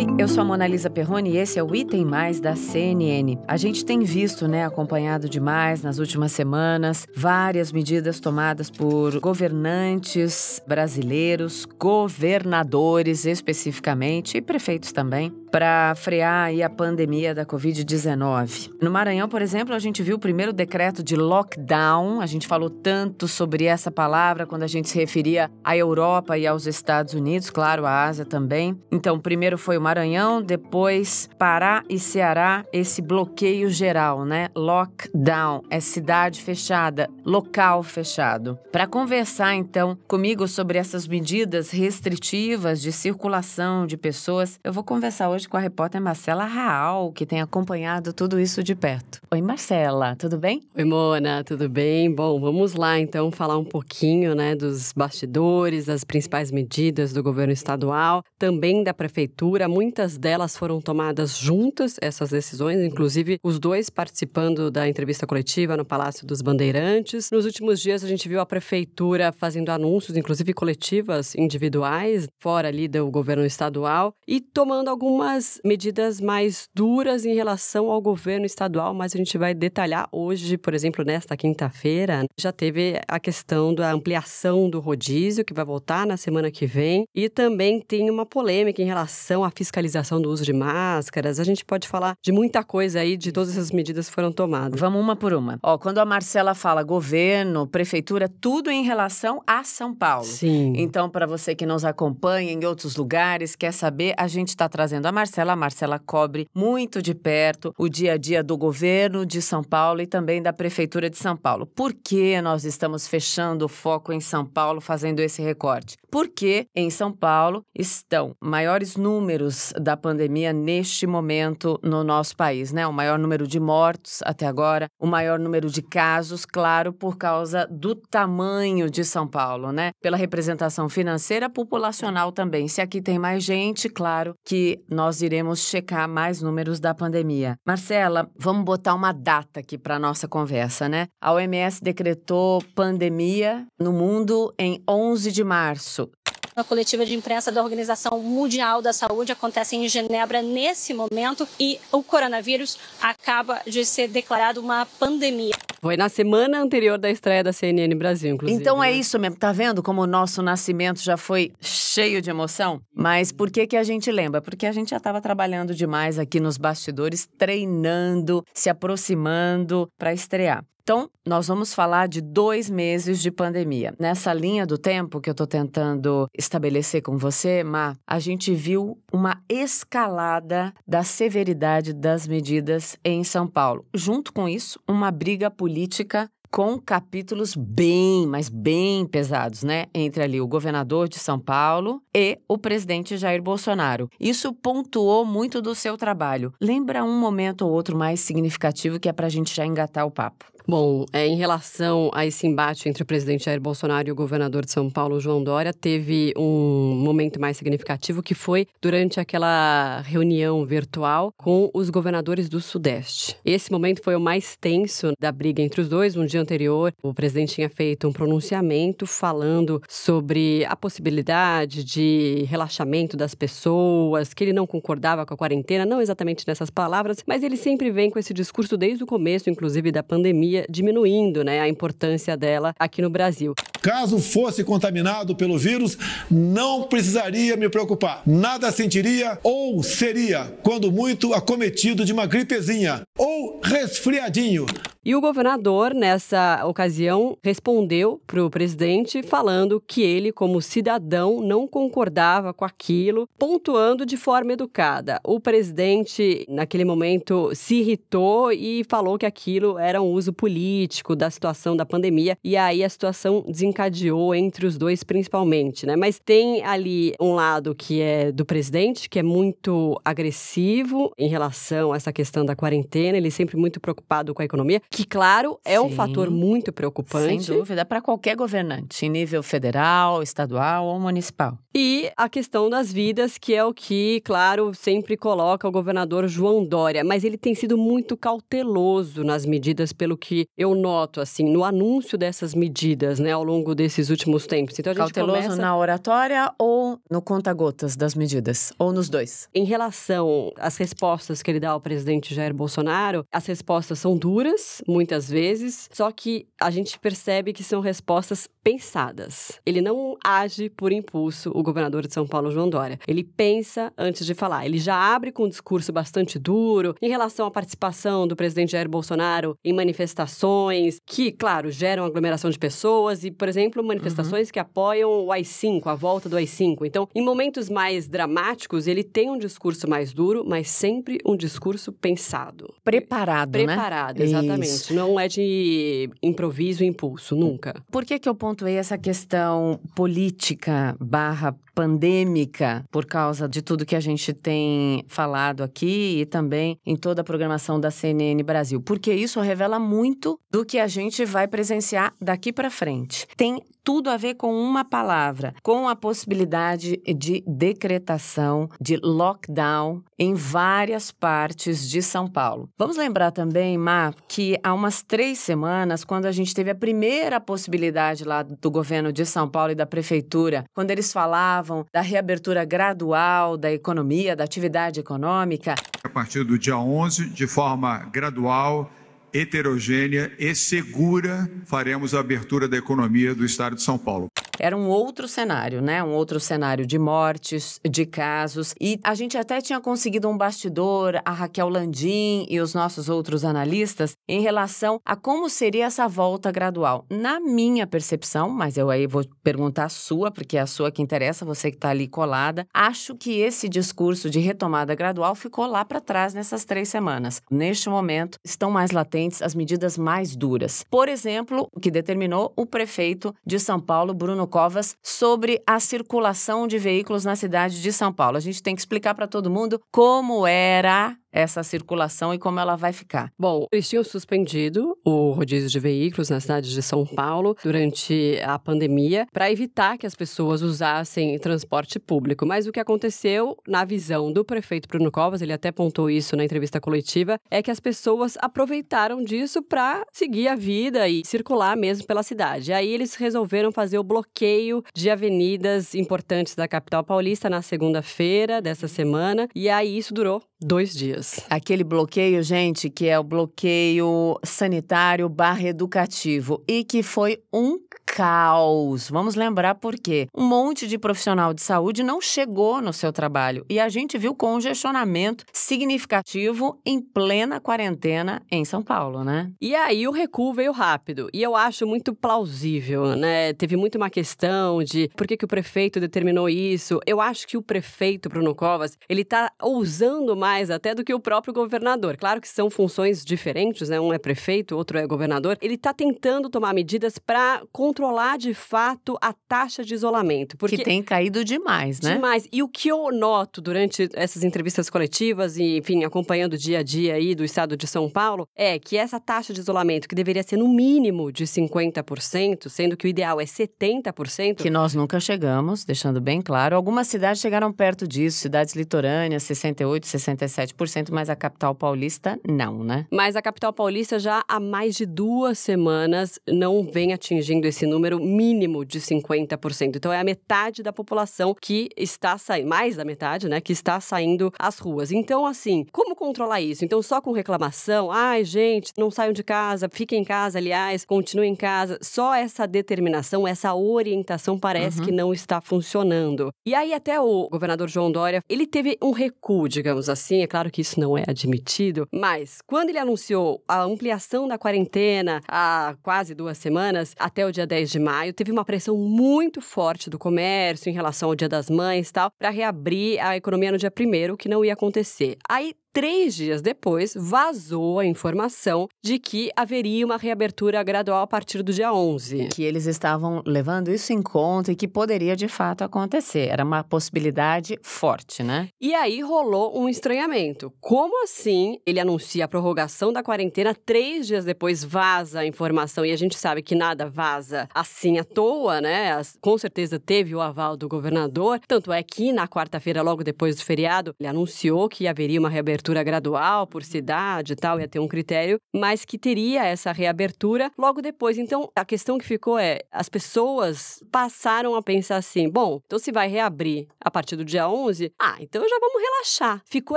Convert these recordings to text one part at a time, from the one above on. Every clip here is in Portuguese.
Oi, eu sou a Monalisa Perrone e esse é o Item Mais da CNN. A gente tem visto, né, acompanhado demais nas últimas semanas, várias medidas tomadas por governantes brasileiros, governadores especificamente e prefeitos também, para frear a pandemia da Covid-19. No Maranhão, por exemplo, a gente viu o primeiro decreto de lockdown. A gente falou tanto sobre essa palavra quando a gente se referia à Europa e aos Estados Unidos, claro, à Ásia também. Então, primeiro foi o Maranhão, depois Pará e Ceará, esse bloqueio geral, né? Lockdown é cidade fechada, local fechado. Para conversar então comigo sobre essas medidas restritivas de circulação de pessoas, eu vou conversar hoje hoje com a repórter Marcela Raal, que tem acompanhado tudo isso de perto. Oi, Marcela, tudo bem? Oi, Mona, tudo bem? Bom, vamos lá então falar um pouquinho né, dos bastidores, das principais medidas do governo estadual, também da prefeitura. Muitas delas foram tomadas juntas, essas decisões, inclusive os dois participando da entrevista coletiva no Palácio dos Bandeirantes. Nos últimos dias, a gente viu a prefeitura fazendo anúncios, inclusive coletivas individuais, fora ali do governo estadual, e tomando algumas algumas medidas mais duras em relação ao governo estadual, mas a gente vai detalhar hoje, por exemplo, nesta quinta-feira, já teve a questão da ampliação do rodízio, que vai voltar na semana que vem, e também tem uma polêmica em relação à fiscalização do uso de máscaras. A gente pode falar de muita coisa aí, de todas essas medidas que foram tomadas. Vamos uma por uma. Ó, quando a Marcela fala governo, prefeitura, tudo em relação a São Paulo. Sim. Então, para você que nos acompanha em outros lugares, quer saber, a gente está trazendo a Marcela. A Marcela cobre muito de perto o dia a dia do governo de São Paulo e também da Prefeitura de São Paulo. Por que nós estamos fechando o foco em São Paulo fazendo esse recorte? Porque em São Paulo estão maiores números da pandemia neste momento no nosso país, né? O maior número de mortos até agora, o maior número de casos, claro, por causa do tamanho de São Paulo, né? Pela representação financeira populacional também. Se aqui tem mais gente, claro que nós nós iremos checar mais números da pandemia. Marcela, vamos botar uma data aqui para nossa conversa, né? A OMS decretou pandemia no mundo em 11 de março uma coletiva de imprensa da Organização Mundial da Saúde, acontece em Genebra nesse momento, e o coronavírus acaba de ser declarado uma pandemia. Foi na semana anterior da estreia da CNN Brasil, inclusive. Então é né? isso mesmo, tá vendo como o nosso nascimento já foi cheio de emoção? Mas por que que a gente lembra? Porque a gente já estava trabalhando demais aqui nos bastidores, treinando, se aproximando para estrear. Então, nós vamos falar de dois meses de pandemia. Nessa linha do tempo que eu estou tentando estabelecer com você, Ma, a gente viu uma escalada da severidade das medidas em São Paulo. Junto com isso, uma briga política com capítulos bem, mas bem pesados, né? Entre ali o governador de São Paulo e o presidente Jair Bolsonaro. Isso pontuou muito do seu trabalho. Lembra um momento ou outro mais significativo que é para a gente já engatar o papo? Bom, é, em relação a esse embate entre o presidente Jair Bolsonaro e o governador de São Paulo, João Dória, teve um momento mais significativo que foi durante aquela reunião virtual com os governadores do Sudeste. Esse momento foi o mais tenso da briga entre os dois. Um dia anterior, o presidente tinha feito um pronunciamento falando sobre a possibilidade de relaxamento das pessoas, que ele não concordava com a quarentena, não exatamente nessas palavras, mas ele sempre vem com esse discurso desde o começo, inclusive da pandemia diminuindo né, a importância dela aqui no Brasil. Caso fosse contaminado pelo vírus, não precisaria me preocupar. Nada sentiria ou seria, quando muito, acometido de uma gripezinha ou resfriadinho e o governador, nessa ocasião, respondeu para o presidente falando que ele, como cidadão, não concordava com aquilo, pontuando de forma educada. O presidente, naquele momento, se irritou e falou que aquilo era um uso político da situação da pandemia. E aí a situação desencadeou entre os dois, principalmente, né? Mas tem ali um lado que é do presidente, que é muito agressivo em relação a essa questão da quarentena, ele é sempre muito preocupado com a economia que, claro, é Sim, um fator muito preocupante. Sem dúvida, para qualquer governante, em nível federal, estadual ou municipal. E a questão das vidas, que é o que, claro, sempre coloca o governador João Dória, mas ele tem sido muito cauteloso nas medidas, pelo que eu noto, assim, no anúncio dessas medidas, né, ao longo desses últimos tempos. Então, a gente cauteloso começa... na oratória ou no conta-gotas das medidas? Ou nos dois? Em relação às respostas que ele dá ao presidente Jair Bolsonaro, as respostas são duras, muitas vezes, só que a gente percebe que são respostas pensadas. Ele não age por impulso, o governador de São Paulo, João Dória. Ele pensa antes de falar. Ele já abre com um discurso bastante duro em relação à participação do presidente Jair Bolsonaro em manifestações, que, claro, geram aglomeração de pessoas e, por exemplo, manifestações uhum. que apoiam o AI-5, a volta do AI-5. Então, em momentos mais dramáticos, ele tem um discurso mais duro, mas sempre um discurso pensado. Preparado, Preparado, né? Preparado, exatamente. Exatamente. Não é de improviso e impulso, nunca. Por que, que eu pontuei essa questão política barra pandêmica por causa de tudo que a gente tem falado aqui e também em toda a programação da CNN Brasil? Porque isso revela muito do que a gente vai presenciar daqui para frente. Tem tudo a ver com uma palavra, com a possibilidade de decretação de lockdown em várias partes de São Paulo. Vamos lembrar também, Má, que há umas três semanas, quando a gente teve a primeira possibilidade lá do governo de São Paulo e da prefeitura, quando eles falavam da reabertura gradual da economia, da atividade econômica. A partir do dia 11, de forma gradual, heterogênea e segura, faremos a abertura da economia do estado de São Paulo. Era um outro cenário, né? Um outro cenário de mortes, de casos. E a gente até tinha conseguido um bastidor, a Raquel Landim e os nossos outros analistas, em relação a como seria essa volta gradual. Na minha percepção, mas eu aí vou perguntar a sua, porque é a sua que interessa, você que está ali colada, acho que esse discurso de retomada gradual ficou lá para trás nessas três semanas. Neste momento, estão mais latentes as medidas mais duras. Por exemplo, o que determinou o prefeito de São Paulo, Bruno Covas sobre a circulação de veículos na cidade de São Paulo. A gente tem que explicar para todo mundo como era essa circulação e como ela vai ficar. Bom, eles tinham suspendido o rodízio de veículos na cidade de São Paulo durante a pandemia para evitar que as pessoas usassem transporte público. Mas o que aconteceu, na visão do prefeito Bruno Covas, ele até pontou isso na entrevista coletiva, é que as pessoas aproveitaram disso para seguir a vida e circular mesmo pela cidade. Aí eles resolveram fazer o bloqueio de avenidas importantes da capital paulista na segunda-feira dessa semana, e aí isso durou dois dias bloqueios. Aquele bloqueio, gente, que é o bloqueio sanitário barra educativo e que foi um caos. Vamos lembrar por quê? Um monte de profissional de saúde não chegou no seu trabalho e a gente viu congestionamento significativo em plena quarentena em São Paulo, né? E aí o recuo veio rápido e eu acho muito plausível, né? Teve muito uma questão de por que, que o prefeito determinou isso. Eu acho que o prefeito Bruno Covas, ele tá ousando mais até do que o próprio governador. Claro que são funções diferentes, né? Um é prefeito, outro é governador. Ele tá tentando tomar medidas para controlar controlar de fato a taxa de isolamento. Porque que tem caído demais, né? Demais. E o que eu noto durante essas entrevistas coletivas e, enfim, acompanhando o dia a dia aí do estado de São Paulo, é que essa taxa de isolamento, que deveria ser no mínimo de 50%, sendo que o ideal é 70%. Que nós nunca chegamos, deixando bem claro. Algumas cidades chegaram perto disso, cidades litorâneas, 68%, 67%, mas a capital paulista não, né? Mas a capital paulista já há mais de duas semanas não vem atingindo esse número mínimo de 50%. Então é a metade da população que está saindo, mais da metade, né, que está saindo às ruas. Então, assim, como controlar isso? Então, só com reclamação, ai, gente, não saiam de casa, fiquem em casa, aliás, continuem em casa. Só essa determinação, essa orientação parece uhum. que não está funcionando. E aí, até o governador João Dória, ele teve um recuo, digamos assim. É claro que isso não é admitido, mas quando ele anunciou a ampliação da quarentena há quase duas semanas, até o dia 10 10 de maio, teve uma pressão muito forte do comércio em relação ao Dia das Mães e tal, para reabrir a economia no dia primeiro, que não ia acontecer. Aí três dias depois, vazou a informação de que haveria uma reabertura gradual a partir do dia 11. Que eles estavam levando isso em conta e que poderia de fato acontecer. Era uma possibilidade forte, né? E aí rolou um estranhamento. Como assim ele anuncia a prorrogação da quarentena três dias depois vaza a informação? E a gente sabe que nada vaza assim à toa, né? Com certeza teve o aval do governador. Tanto é que na quarta-feira, logo depois do feriado, ele anunciou que haveria uma reabertura reabertura gradual por cidade e tal, ia ter um critério, mas que teria essa reabertura logo depois. Então, a questão que ficou é: as pessoas passaram a pensar assim, bom, então se vai reabrir a partir do dia 11, ah, então já vamos relaxar. Ficou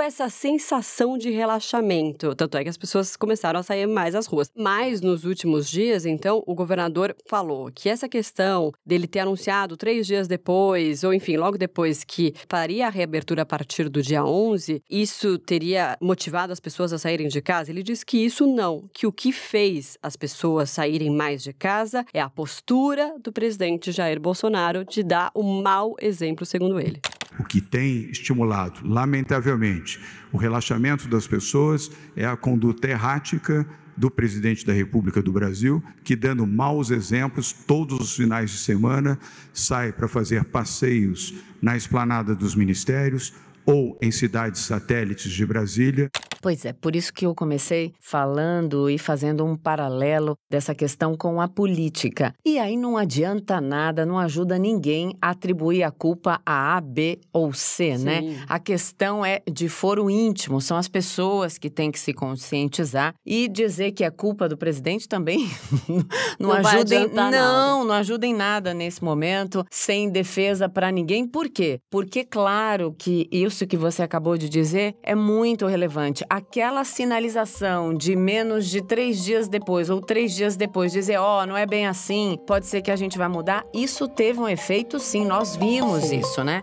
essa sensação de relaxamento. Tanto é que as pessoas começaram a sair mais às ruas. Mas nos últimos dias, então, o governador falou que essa questão dele ter anunciado três dias depois, ou enfim, logo depois que faria a reabertura a partir do dia 11, isso teria teria motivado as pessoas a saírem de casa? Ele diz que isso não, que o que fez as pessoas saírem mais de casa é a postura do presidente Jair Bolsonaro de dar um mau exemplo, segundo ele. O que tem estimulado, lamentavelmente, o relaxamento das pessoas é a conduta errática do presidente da República do Brasil, que, dando maus exemplos, todos os finais de semana sai para fazer passeios na esplanada dos ministérios, ou em cidades satélites de Brasília. Pois é, por isso que eu comecei falando e fazendo um paralelo dessa questão com a política. E aí não adianta nada, não ajuda ninguém a atribuir a culpa a A, B ou C, né? Sim. né? A questão é de foro íntimo, são as pessoas que têm que se conscientizar e dizer que é culpa do presidente também não, não ajudem não, nada. não em nada nesse momento, sem defesa para ninguém. Por quê? Porque claro que isso que você acabou de dizer é muito relevante aquela sinalização de menos de três dias depois ou três dias depois dizer, ó, oh, não é bem assim, pode ser que a gente vai mudar, isso teve um efeito sim, nós vimos isso, né?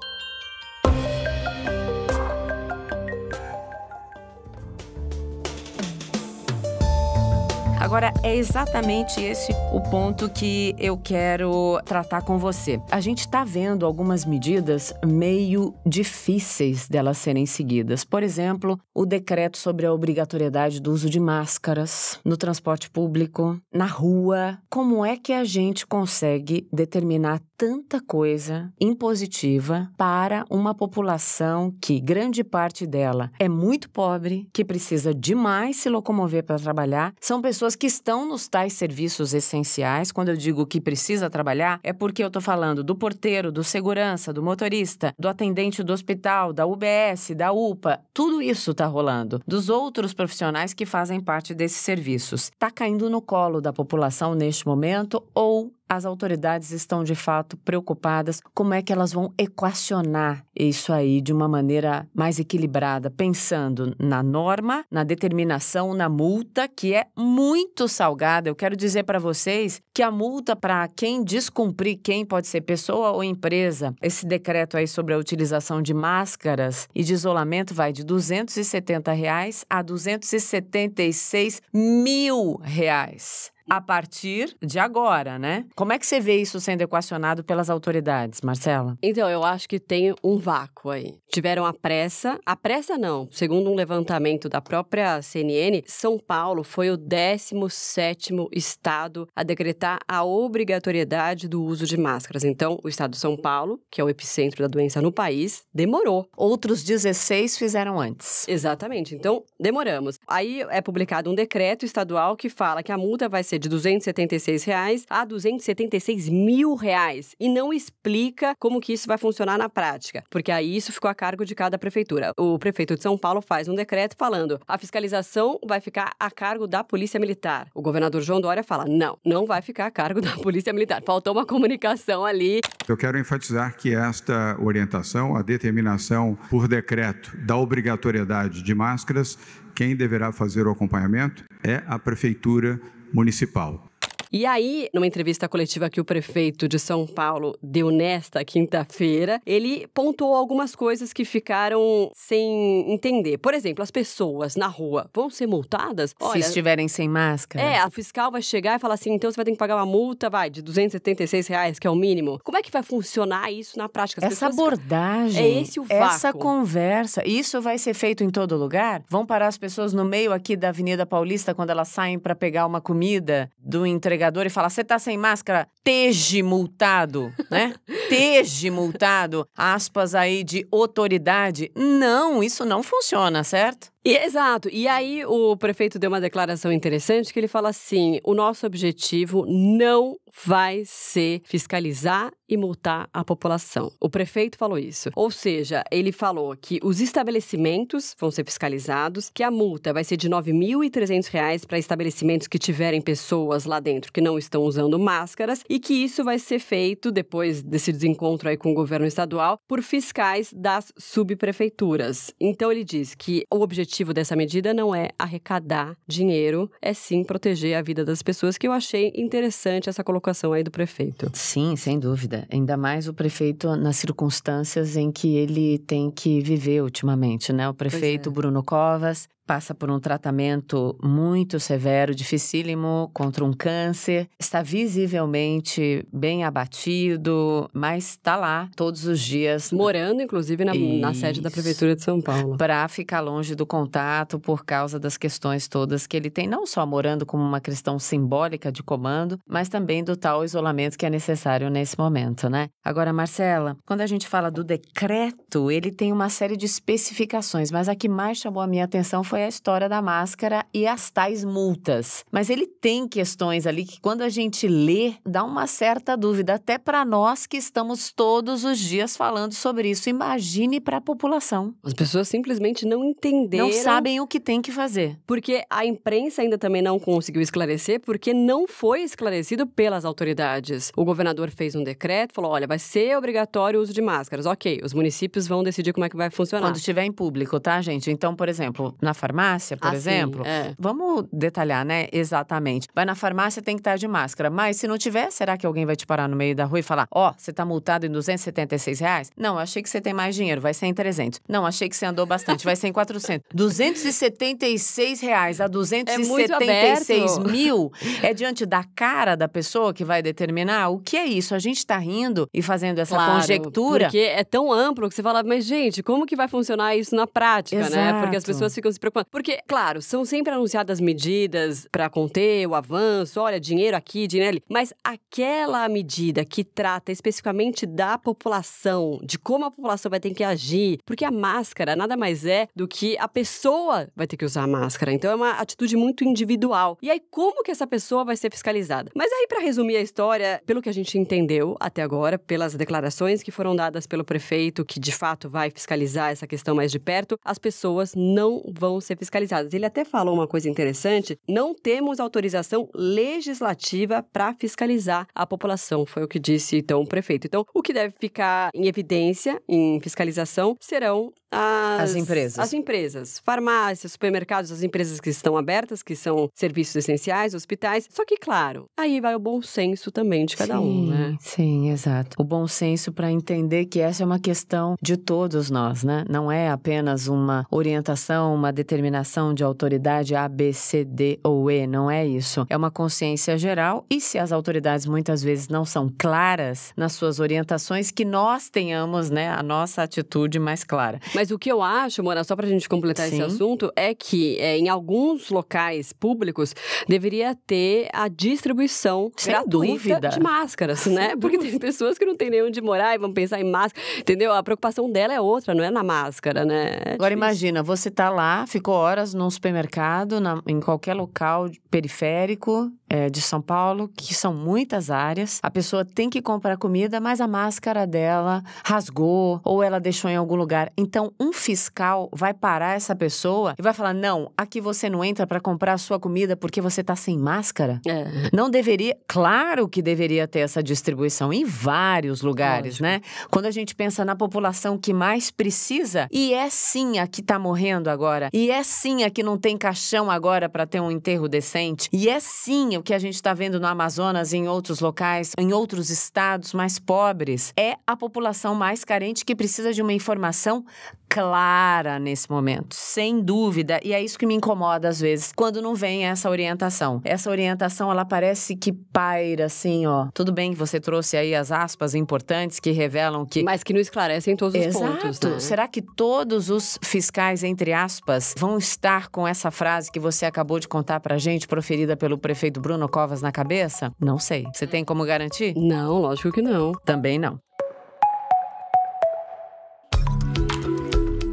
Agora, é exatamente esse o ponto que eu quero tratar com você. A gente está vendo algumas medidas meio difíceis delas serem seguidas. Por exemplo, o decreto sobre a obrigatoriedade do uso de máscaras no transporte público, na rua. Como é que a gente consegue determinar tanta coisa impositiva para uma população que grande parte dela é muito pobre, que precisa demais se locomover para trabalhar? São pessoas pessoas que estão nos tais serviços essenciais. Quando eu digo que precisa trabalhar, é porque eu estou falando do porteiro, do segurança, do motorista, do atendente do hospital, da UBS, da UPA. Tudo isso está rolando. Dos outros profissionais que fazem parte desses serviços. Está caindo no colo da população neste momento ou as autoridades estão de fato preocupadas como é que elas vão equacionar isso aí de uma maneira mais equilibrada, pensando na norma, na determinação, na multa, que é muito salgada. Eu quero dizer para vocês que a multa para quem descumprir, quem pode ser pessoa ou empresa, esse decreto aí sobre a utilização de máscaras e de isolamento vai de 270 reais a 276 mil reais a partir de agora, né? Como é que você vê isso sendo equacionado pelas autoridades, Marcela? Então, eu acho que tem um vácuo aí. Tiveram a pressa, a pressa não. Segundo um levantamento da própria CNN, São Paulo foi o 17º estado a decretar a obrigatoriedade do uso de máscaras. Então, o estado de São Paulo, que é o epicentro da doença no país, demorou. Outros 16 fizeram antes. Exatamente. Então, demoramos. Aí é publicado um decreto estadual que fala que a multa vai ser de R$ 276 reais a R$ 276 mil reais e não explica como que isso vai funcionar na prática, porque aí isso ficou a cargo de cada prefeitura. O prefeito de São Paulo faz um decreto falando a fiscalização vai ficar a cargo da Polícia Militar. O governador João Dória fala não, não vai ficar a cargo da Polícia Militar. Faltou uma comunicação ali. Eu quero enfatizar que esta orientação, a determinação por decreto da obrigatoriedade de máscaras, quem deverá fazer o acompanhamento é a prefeitura municipal. E aí, numa entrevista coletiva que o prefeito de São Paulo deu nesta quinta-feira, ele pontuou algumas coisas que ficaram sem entender. Por exemplo, as pessoas na rua vão ser multadas? Olha, Se estiverem sem máscara. É, a fiscal vai chegar e falar assim: então você vai ter que pagar uma multa, vai, de 276 reais, que é o mínimo. Como é que vai funcionar isso na prática? As essa abordagem. É esse o vácuo. Essa conversa. Isso vai ser feito em todo lugar? Vão parar as pessoas no meio aqui da Avenida Paulista quando elas saem para pegar uma comida do entregador? entregador e falar: você tá sem máscara? Teje multado, né? Teje multado. Aspas aí de autoridade. Não, isso não funciona, certo? E, exato. E aí o prefeito deu uma declaração interessante que ele fala assim: o nosso objetivo não vai ser fiscalizar e multar a população. O prefeito falou isso. Ou seja, ele falou que os estabelecimentos vão ser fiscalizados, que a multa vai ser de R$ 9.300 para estabelecimentos que tiverem pessoas lá dentro que não estão usando máscaras e que isso vai ser feito depois desse desencontro aí com o governo estadual por fiscais das subprefeituras. Então ele diz que o objetivo objetivo dessa medida não é arrecadar dinheiro, é sim proteger a vida das pessoas, que eu achei interessante essa colocação aí do prefeito. Sim, sem dúvida. Ainda mais o prefeito nas circunstâncias em que ele tem que viver ultimamente, né? O prefeito é. Bruno Covas passa por um tratamento muito severo, dificílimo, contra um câncer, está visivelmente bem abatido, mas está lá todos os dias. Morando, inclusive, na, na sede da Prefeitura de São Paulo. Para ficar longe do contato por causa das questões todas que ele tem, não só morando como uma questão simbólica de comando, mas também do tal isolamento que é necessário nesse momento, né? Agora, Marcela, quando a gente fala do decreto, ele tem uma série de especificações, mas a que mais chamou a minha atenção foi foi é a história da máscara e as tais multas. Mas ele tem questões ali que, quando a gente lê, dá uma certa dúvida, até para nós que estamos todos os dias falando sobre isso. Imagine para a população. As pessoas simplesmente não entenderam. Não sabem o que tem que fazer. Porque a imprensa ainda também não conseguiu esclarecer, porque não foi esclarecido pelas autoridades. O governador fez um decreto, falou: olha, vai ser obrigatório o uso de máscaras. Ok, os municípios vão decidir como é que vai funcionar. Quando estiver em público, tá, gente? Então, por exemplo, na farmácia, por ah, exemplo. é. Vamos detalhar, né? Exatamente. Vai na farmácia, tem que estar de máscara. Mas se não tiver, será que alguém vai te parar no meio da rua e falar: Ó, oh, você tá multado em 276 reais? Não, achei que você tem mais dinheiro, vai ser em 300. Não, achei que você andou bastante, vai ser em 400. 276 reais a 276 é mil é diante da cara da pessoa que vai determinar o que é isso. A gente tá rindo e fazendo essa claro, conjectura. Porque é tão amplo que você fala, mas gente, como que vai funcionar isso na prática, Exato. né? Porque as pessoas ficam se preocupando porque, claro, são sempre anunciadas medidas para conter o avanço, olha, dinheiro aqui, dinheiro ali. Mas aquela medida que trata especificamente da população, de como a população vai ter que agir, porque a máscara nada mais é do que a pessoa vai ter que usar a máscara. Então é uma atitude muito individual. E aí, como que essa pessoa vai ser fiscalizada? Mas aí, para resumir a história, pelo que a gente entendeu até agora, pelas declarações que foram dadas pelo prefeito, que de fato vai fiscalizar essa questão mais de perto, as pessoas não vão ser fiscalizadas. Ele até falou uma coisa interessante: não temos autorização legislativa para fiscalizar a população, foi o que disse então o prefeito. Então, o que deve ficar em evidência em fiscalização serão as, as, empresas. As empresas, farmácias, supermercados, as empresas que estão abertas, que são serviços essenciais, hospitais. Só que, claro, aí vai o bom senso também de cada sim, um, né? Sim, exato. O bom senso para entender que essa é uma questão de todos nós, né? Não é apenas uma orientação, uma determinação de autoridade A, B, C, D ou E. Não é isso. É uma consciência geral e se as autoridades muitas vezes não são claras nas suas orientações, que nós tenhamos, né, a nossa atitude mais clara. Mas mas o que eu acho, Mora, só para a gente completar Sim. esse assunto, é que é, em alguns locais públicos deveria ter a distribuição Sem dúvida. de máscaras, né? Porque tem pessoas que não têm nem onde morar e vão pensar em máscara, entendeu? A preocupação dela é outra, não é na máscara, né? É Agora imagina, você tá lá, ficou horas num supermercado, na, em qualquer local periférico é, de São Paulo, que são muitas áreas. A pessoa tem que comprar comida, mas a máscara dela rasgou ou ela deixou em algum lugar. Então, um fiscal vai parar essa pessoa e vai falar: não, aqui você não entra para comprar a sua comida porque você está sem máscara? É. Não deveria. Claro que deveria ter essa distribuição em vários lugares, Lógico. né? Quando a gente pensa na população que mais precisa, e é sim a que está morrendo agora, e é sim a que não tem caixão agora para ter um enterro decente, e é sim o que a gente está vendo no Amazonas e em outros locais, em outros estados mais pobres, é a população mais carente que precisa de uma informação clara nesse momento, sem dúvida, e é isso que me incomoda às vezes, quando não vem essa orientação. Essa orientação, ela parece que paira assim, ó. Tudo bem que você trouxe aí as aspas importantes que revelam que mas que não esclarecem todos os Exato. pontos. Né? Será que todos os fiscais entre aspas vão estar com essa frase que você acabou de contar pra gente, proferida pelo prefeito Bruno Covas na cabeça? Não sei. Você tem como garantir? Não, lógico que não. Também não.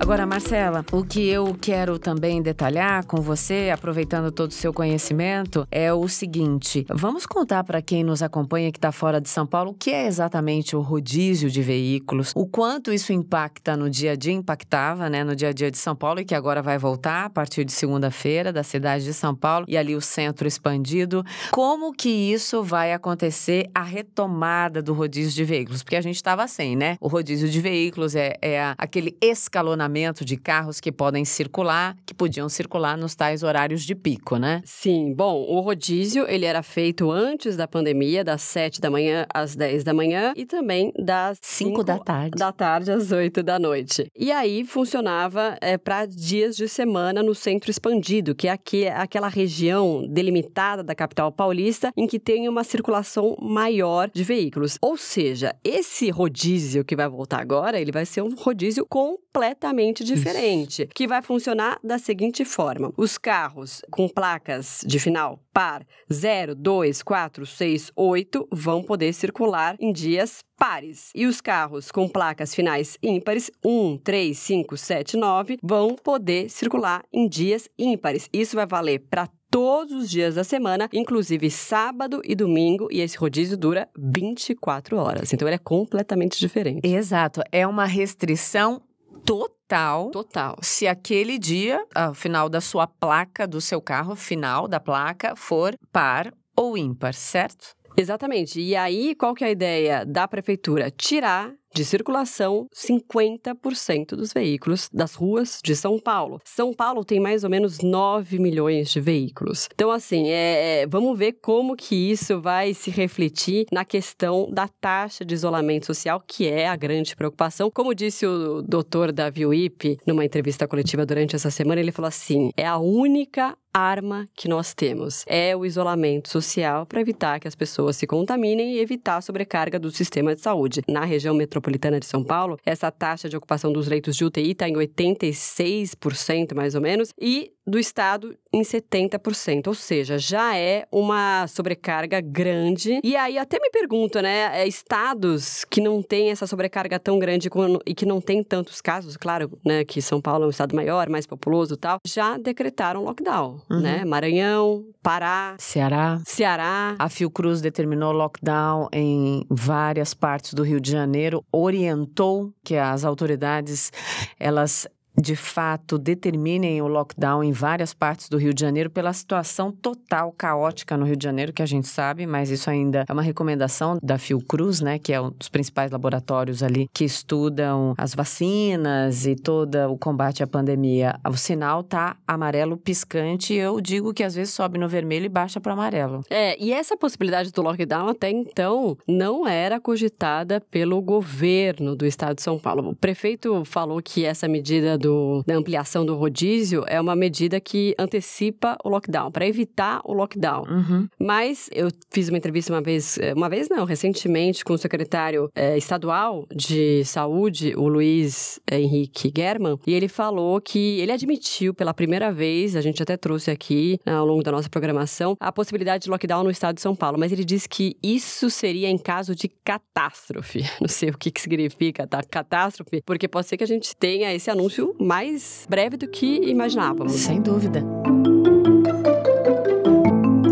Agora, Marcela, o que eu quero também detalhar com você, aproveitando todo o seu conhecimento, é o seguinte: vamos contar para quem nos acompanha que está fora de São Paulo o que é exatamente o rodízio de veículos, o quanto isso impacta no dia a dia, impactava né, no dia a dia de São Paulo e que agora vai voltar a partir de segunda-feira da cidade de São Paulo e ali o centro expandido. Como que isso vai acontecer a retomada do rodízio de veículos? Porque a gente estava sem, assim, né? O rodízio de veículos é, é aquele escalonamento congestionamento de carros que podem circular, que podiam circular nos tais horários de pico, né? Sim, bom, o rodízio ele era feito antes da pandemia, das 7 da manhã às 10 da manhã e também das 5, 5 da tarde. Da tarde às 8 da noite. E aí funcionava é, eh, para dias de semana no centro expandido, que é aqui, aquela região delimitada da capital paulista em que tem uma circulação maior de veículos. Ou seja, esse rodízio que vai voltar agora, ele vai ser um rodízio completamente completamente diferente, Isso. que vai funcionar da seguinte forma: os carros com placas de final par 0, 2, 4, 6, 8 vão poder circular em dias pares. E os carros com placas finais ímpares, 1, 3, 5, 7, 9, vão poder circular em dias ímpares. Isso vai valer para todos os dias da semana, inclusive sábado e domingo, e esse rodízio dura 24 horas. Então ele é completamente diferente. Exato, é uma restrição total. Total. Se aquele dia, ao final da sua placa do seu carro, final da placa, for par ou ímpar, certo? Exatamente. E aí, qual que é a ideia da prefeitura? Tirar de circulação 50% dos veículos das ruas de São Paulo. São Paulo tem mais ou menos 9 milhões de veículos. Então, assim, é, é, vamos ver como que isso vai se refletir na questão da taxa de isolamento social, que é a grande preocupação. Como disse o doutor Davi Wippe numa entrevista coletiva durante essa semana, ele falou assim: é a única arma que nós temos é o isolamento social para evitar que as pessoas se contaminem e evitar a sobrecarga do sistema de saúde. Na região metropolitana, metropolitana de São Paulo, essa taxa de ocupação dos leitos de UTI está em 86%, mais ou menos, e do Estado em 70%, ou seja, já é uma sobrecarga grande. E aí até me pergunto, né, é, estados que não têm essa sobrecarga tão grande e que não tem tantos casos, claro, né, que São Paulo é um estado maior, mais populoso e tal, já decretaram lockdown, uhum. né? Maranhão, Pará, Ceará. Ceará. A Fiocruz determinou lockdown em várias partes do Rio de Janeiro, orientou que as autoridades elas de fato determinem o lockdown em várias partes do Rio de Janeiro pela situação total caótica no Rio de Janeiro, que a gente sabe, mas isso ainda é uma recomendação da Fiocruz, né, que é um dos principais laboratórios ali que estudam as vacinas e todo o combate à pandemia. O sinal tá amarelo piscante, eu digo que às vezes sobe no vermelho e baixa para amarelo. É, e essa possibilidade do lockdown até então não era cogitada pelo governo do estado de São Paulo. O prefeito falou que essa medida do do, da ampliação do rodízio é uma medida que antecipa o lockdown, para evitar o lockdown. Uhum. Mas eu fiz uma entrevista uma vez, eh, uma vez não, recentemente, com o secretário é, estadual de saúde, o Luiz eh, Henrique German, e ele falou que ele admitiu pela primeira vez, a gente até trouxe aqui né, ao longo da nossa programação, a possibilidade de lockdown no estado de São Paulo, mas ele disse que isso seria em caso de catástrofe. Não sei o que, que significa tá? catástrofe, porque pode ser que a gente tenha esse anúncio mais breve do que imaginávamos. Sem dúvida.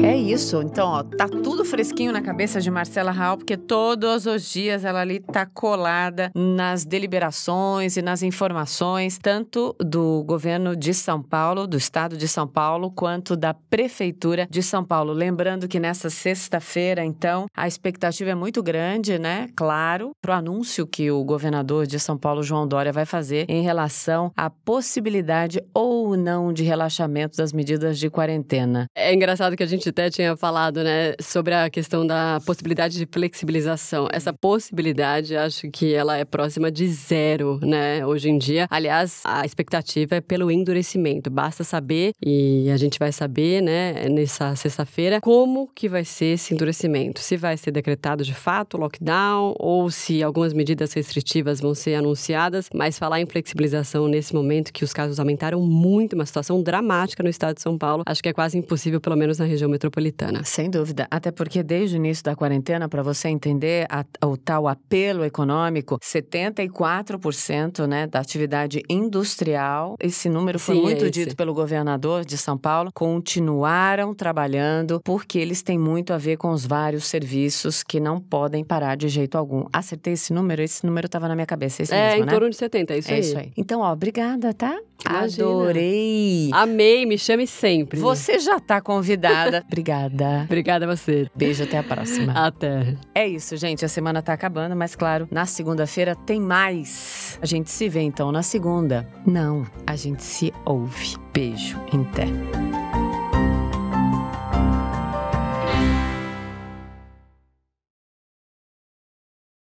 É isso. Então, ó, tá tudo fresquinho na cabeça de Marcela Raul, porque todos os dias ela ali tá colada nas deliberações e nas informações, tanto do governo de São Paulo, do estado de São Paulo, quanto da prefeitura de São Paulo. Lembrando que nessa sexta-feira, então, a expectativa é muito grande, né? Claro, pro anúncio que o governador de São Paulo, João Dória, vai fazer em relação à possibilidade ou ou não de relaxamento das medidas de quarentena? É engraçado que a gente até tinha falado, né, sobre a questão da possibilidade de flexibilização. Essa possibilidade, acho que ela é próxima de zero, né, hoje em dia. Aliás, a expectativa é pelo endurecimento. Basta saber, e a gente vai saber, né, nessa sexta-feira, como que vai ser esse endurecimento. Se vai ser decretado de fato lockdown ou se algumas medidas restritivas vão ser anunciadas, mas falar em flexibilização nesse momento que os casos aumentaram muito muito, uma situação dramática no estado de São Paulo. Acho que é quase impossível, pelo menos na região metropolitana. Sem dúvida. Até porque desde o início da quarentena, para você entender a, o tal apelo econômico, 74% né, da atividade industrial, esse número foi Sim, muito é dito pelo governador de São Paulo, continuaram trabalhando porque eles têm muito a ver com os vários serviços que não podem parar de jeito algum. Acertei esse número? Esse número estava na minha cabeça. Esse é, mesmo, em né? torno de 70, é isso é aí. isso aí. Então, ó, obrigada, tá? Imagina. Adorei Adorei! Amei, me chame sempre. Você já tá convidada. Obrigada. Obrigada a você. Beijo, até a próxima. Até. É isso, gente. A semana tá acabando, mas claro, na segunda-feira tem mais. A gente se vê então na segunda. Não, a gente se ouve. Beijo. Até.